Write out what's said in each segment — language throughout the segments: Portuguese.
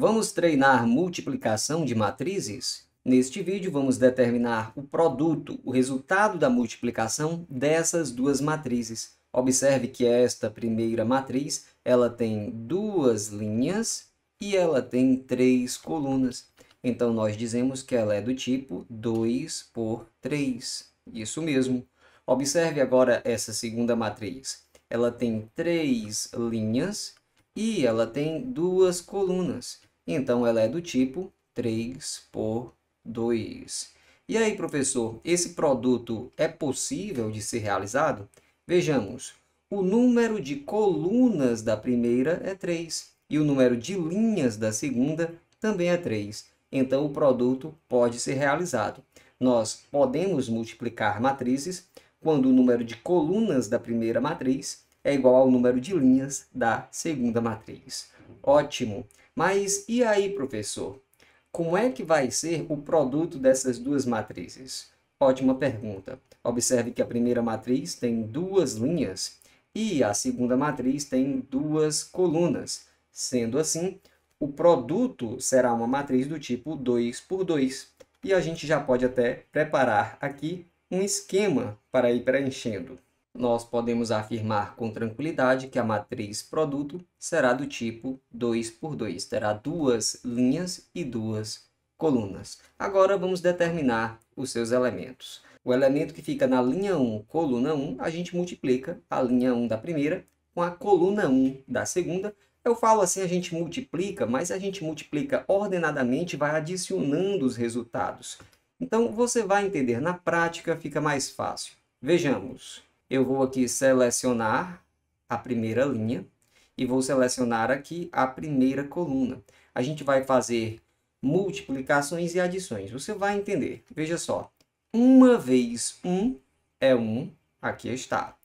Vamos treinar multiplicação de matrizes? Neste vídeo, vamos determinar o produto, o resultado da multiplicação dessas duas matrizes. Observe que esta primeira matriz ela tem duas linhas e ela tem três colunas. Então, nós dizemos que ela é do tipo 2 por 3. Isso mesmo. Observe agora essa segunda matriz. Ela tem três linhas e ela tem duas colunas. Então, ela é do tipo 3 por 2. E aí, professor, esse produto é possível de ser realizado? Vejamos, o número de colunas da primeira é 3 e o número de linhas da segunda também é 3. Então, o produto pode ser realizado. Nós podemos multiplicar matrizes quando o número de colunas da primeira matriz é igual ao número de linhas da segunda matriz. Ótimo! Mas e aí, professor? Como é que vai ser o produto dessas duas matrizes? Ótima pergunta. Observe que a primeira matriz tem duas linhas e a segunda matriz tem duas colunas. Sendo assim, o produto será uma matriz do tipo 2 por 2. E a gente já pode até preparar aqui um esquema para ir preenchendo nós podemos afirmar com tranquilidade que a matriz produto será do tipo 2 por 2, terá duas linhas e duas colunas. Agora vamos determinar os seus elementos. O elemento que fica na linha 1, coluna 1, a gente multiplica a linha 1 da primeira com a coluna 1 da segunda. Eu falo assim, a gente multiplica, mas a gente multiplica ordenadamente, vai adicionando os resultados. Então, você vai entender na prática, fica mais fácil. Vejamos eu vou aqui selecionar a primeira linha e vou selecionar aqui a primeira coluna. A gente vai fazer multiplicações e adições. Você vai entender. Veja só. Uma vez um é um. Aqui está.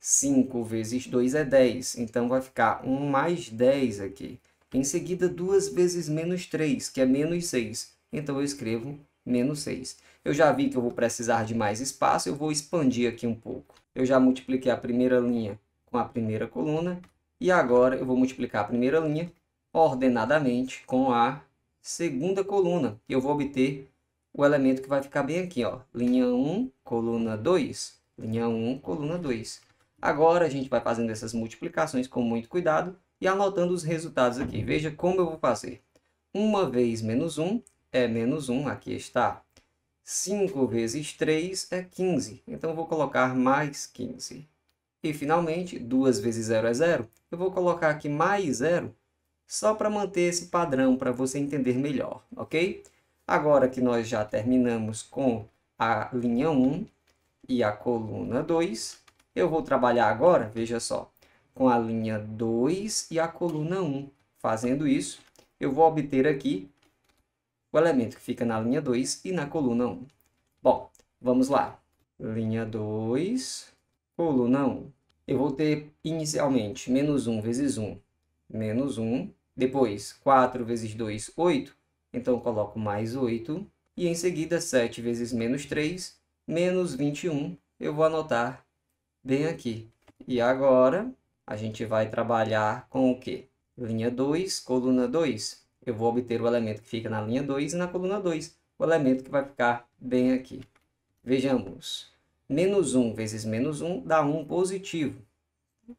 5 vezes 2 é 10. Então, vai ficar 1 mais 10 aqui. Em seguida, 2 vezes menos 3, que é menos 6. Então, eu escrevo menos 6. Eu já vi que eu vou precisar de mais espaço, eu vou expandir aqui um pouco eu já multipliquei a primeira linha com a primeira coluna, e agora eu vou multiplicar a primeira linha ordenadamente com a segunda coluna. E eu vou obter o elemento que vai ficar bem aqui, ó, linha 1, coluna 2, linha 1, coluna 2. Agora a gente vai fazendo essas multiplicações com muito cuidado e anotando os resultados aqui. Veja como eu vou fazer. 1 vezes menos 1 é menos 1, aqui está. 5 vezes 3 é 15, então vou colocar mais 15. E, finalmente, 2 vezes 0 é 0. Eu vou colocar aqui mais 0, só para manter esse padrão, para você entender melhor, ok? Agora que nós já terminamos com a linha 1 e a coluna 2, eu vou trabalhar agora, veja só, com a linha 2 e a coluna 1. Fazendo isso, eu vou obter aqui o elemento que fica na linha 2 e na coluna 1. Bom, vamos lá. Linha 2, coluna 1. Eu vou ter inicialmente menos 1 vezes 1, menos 1. Depois, 4 vezes 2, 8. Então, eu coloco mais 8. E em seguida, 7 vezes menos 3, menos 21. Eu vou anotar bem aqui. E agora, a gente vai trabalhar com o quê? Linha 2, coluna 2 eu vou obter o elemento que fica na linha 2 e na coluna 2, o elemento que vai ficar bem aqui. Vejamos. Menos 1 vezes menos 1 dá 1 positivo.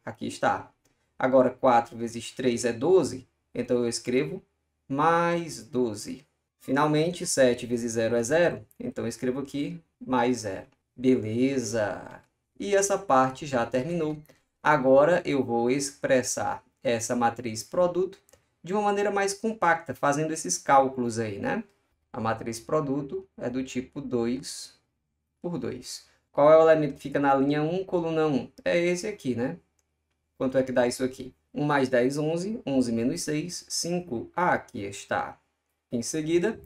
Aqui está. Agora, 4 vezes 3 é 12, então eu escrevo mais 12. Finalmente, 7 vezes 0 é 0, então eu escrevo aqui mais 0. Beleza! E essa parte já terminou. Agora eu vou expressar essa matriz produto de uma maneira mais compacta, fazendo esses cálculos aí, né? A matriz produto é do tipo 2 por 2. Qual é o elemento que fica na linha 1, coluna 1? É esse aqui, né? Quanto é que dá isso aqui? 1 mais 10, 11. 11 menos 6, 5. Ah, aqui está. Em seguida,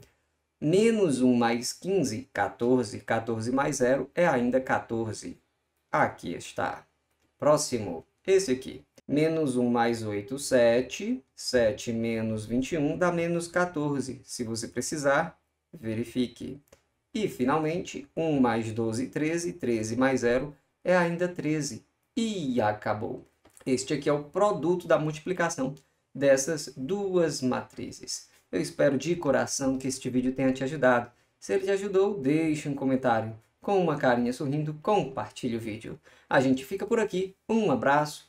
menos 1 mais 15, 14. 14 mais 0 é ainda 14. Aqui está. Próximo, esse aqui. Menos 1 mais 8, 7. 7 menos 21 dá menos 14. Se você precisar, verifique. E, finalmente, 1 mais 12, 13. 13 mais 0 é ainda 13. E acabou. Este aqui é o produto da multiplicação dessas duas matrizes. Eu espero de coração que este vídeo tenha te ajudado. Se ele te ajudou, deixe um comentário. Com uma carinha sorrindo, compartilhe o vídeo. A gente fica por aqui. Um abraço